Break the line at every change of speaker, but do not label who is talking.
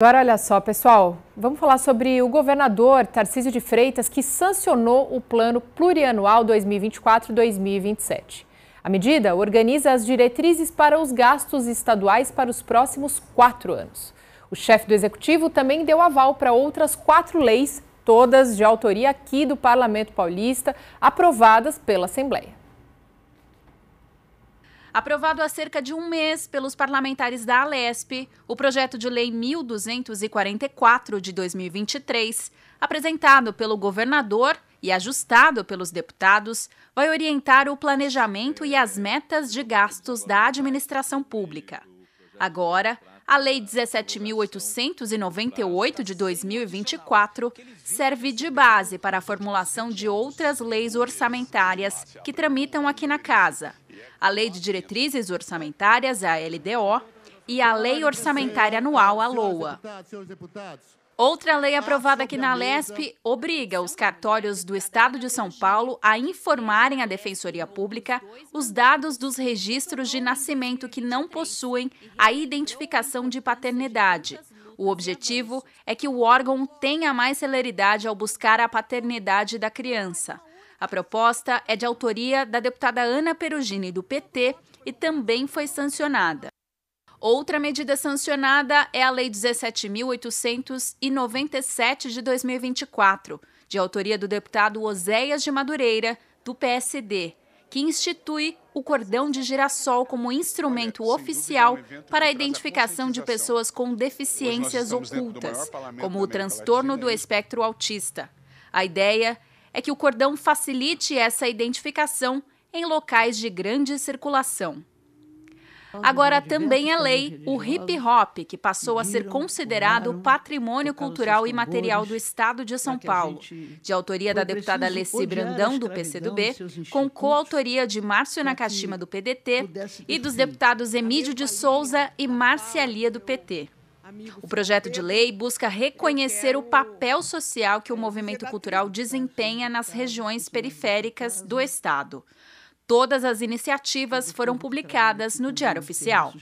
Agora, olha só, pessoal, vamos falar sobre o governador Tarcísio de Freitas, que sancionou o Plano Plurianual 2024-2027. A medida organiza as diretrizes para os gastos estaduais para os próximos quatro anos. O chefe do executivo também deu aval para outras quatro leis, todas de autoria aqui do Parlamento Paulista, aprovadas pela Assembleia.
Aprovado há cerca de um mês pelos parlamentares da Alesp, o projeto de lei 1244 de 2023, apresentado pelo governador e ajustado pelos deputados, vai orientar o planejamento e as metas de gastos da administração pública. Agora, a Lei 17.898 de 2024 serve de base para a formulação de outras leis orçamentárias que tramitam aqui na Casa a Lei de Diretrizes Orçamentárias, a LDO, e a Lei Orçamentária Anual, a LOA. Outra lei aprovada aqui na LESP obriga os cartórios do Estado de São Paulo a informarem à Defensoria Pública os dados dos registros de nascimento que não possuem a identificação de paternidade. O objetivo é que o órgão tenha mais celeridade ao buscar a paternidade da criança. A proposta é de autoria da deputada Ana Perugini, do PT, e também foi sancionada. Outra medida sancionada é a Lei 17.897 de 2024, de autoria do deputado Oséias de Madureira, do PSD, que institui o cordão de girassol como instrumento Olha, oficial dúvida, é para a identificação a de pessoas com deficiências ocultas, como o transtorno do espectro autista. A ideia é que o cordão facilite essa identificação em locais de grande circulação. Agora também é lei o hip hop, que passou a ser considerado patrimônio cultural e material do Estado de São Paulo, de autoria da deputada Alessi Brandão, do PCdoB, com coautoria de Márcio Nakashima, do PDT, e dos deputados Emílio de Souza e Lia, do PT. O projeto de lei busca reconhecer o papel social que o movimento cultural desempenha nas regiões periféricas do Estado. Todas as iniciativas foram tá publicadas no Diário Oficial.